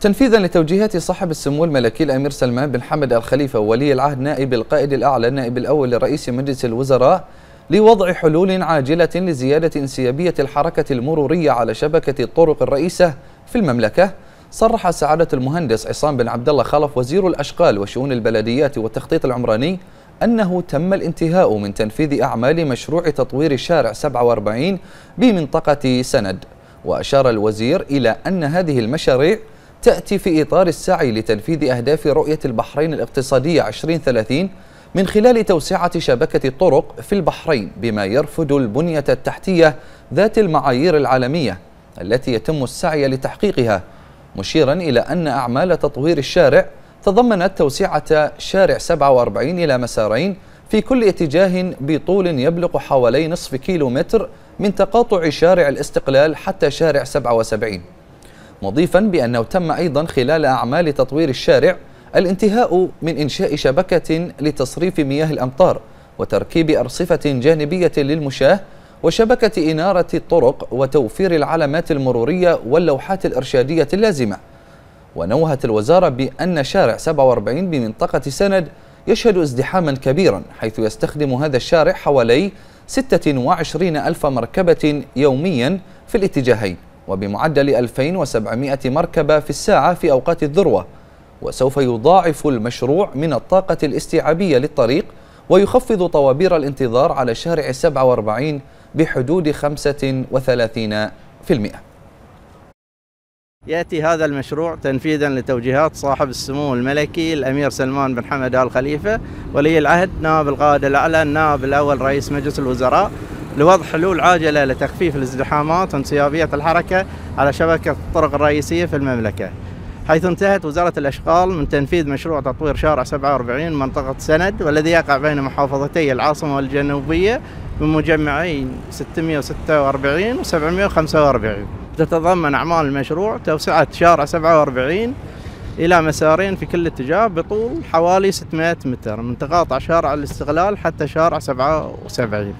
تنفيذا لتوجيهات صاحب السمو الملكي الامير سلمان بن حمد الخليفه ولي العهد نائب القائد الاعلى النائب الاول لرئيس مجلس الوزراء لوضع حلول عاجله لزياده انسيابيه الحركه المروريه على شبكه الطرق الرئيسه في المملكه صرح سعاده المهندس عصام بن عبد الله خلف وزير الاشغال وشؤون البلديات والتخطيط العمراني أنه تم الانتهاء من تنفيذ أعمال مشروع تطوير شارع 47 بمنطقة سند وأشار الوزير إلى أن هذه المشاريع تأتي في إطار السعي لتنفيذ أهداف رؤية البحرين الاقتصادية 2030 من خلال توسعة شبكة الطرق في البحرين بما يرفد البنية التحتية ذات المعايير العالمية التي يتم السعي لتحقيقها مشيرا إلى أن أعمال تطوير الشارع تضمنت توسعة شارع 47 إلى مسارين في كل اتجاه بطول يبلغ حوالي نصف كيلو متر من تقاطع شارع الاستقلال حتى شارع 77 مضيفا بأنه تم أيضا خلال أعمال تطوير الشارع الانتهاء من إنشاء شبكة لتصريف مياه الأمطار وتركيب أرصفة جانبية للمشاه وشبكة إنارة الطرق وتوفير العلامات المرورية واللوحات الإرشادية اللازمة ونوهت الوزارة بأن شارع 47 بمنطقة سند يشهد ازدحاما كبيرا حيث يستخدم هذا الشارع حوالي 26 ألف مركبة يوميا في الاتجاهين وبمعدل 2700 مركبة في الساعة في أوقات الذروة وسوف يضاعف المشروع من الطاقة الاستيعابية للطريق ويخفض طوابير الانتظار على شارع 47 بحدود 35% يأتي هذا المشروع تنفيذا لتوجيهات صاحب السمو الملكي الأمير سلمان بن حمد آل خليفة ولي العهد نائب القائد الأعلى النائب الأول رئيس مجلس الوزراء لوضع حلول عاجلة لتخفيف الازدحامات وانسيابية الحركة على شبكة الطرق الرئيسية في المملكة حيث انتهت وزارة الأشغال من تنفيذ مشروع تطوير شارع 47 منطقة سند والذي يقع بين محافظتي العاصمة والجنوبية مجمعين 646 و 745 تتضمن أعمال المشروع توسعة شارع 47 إلى مسارين في كل اتجاه بطول حوالي 600 متر من تقاطع شارع الاستقلال حتى شارع 77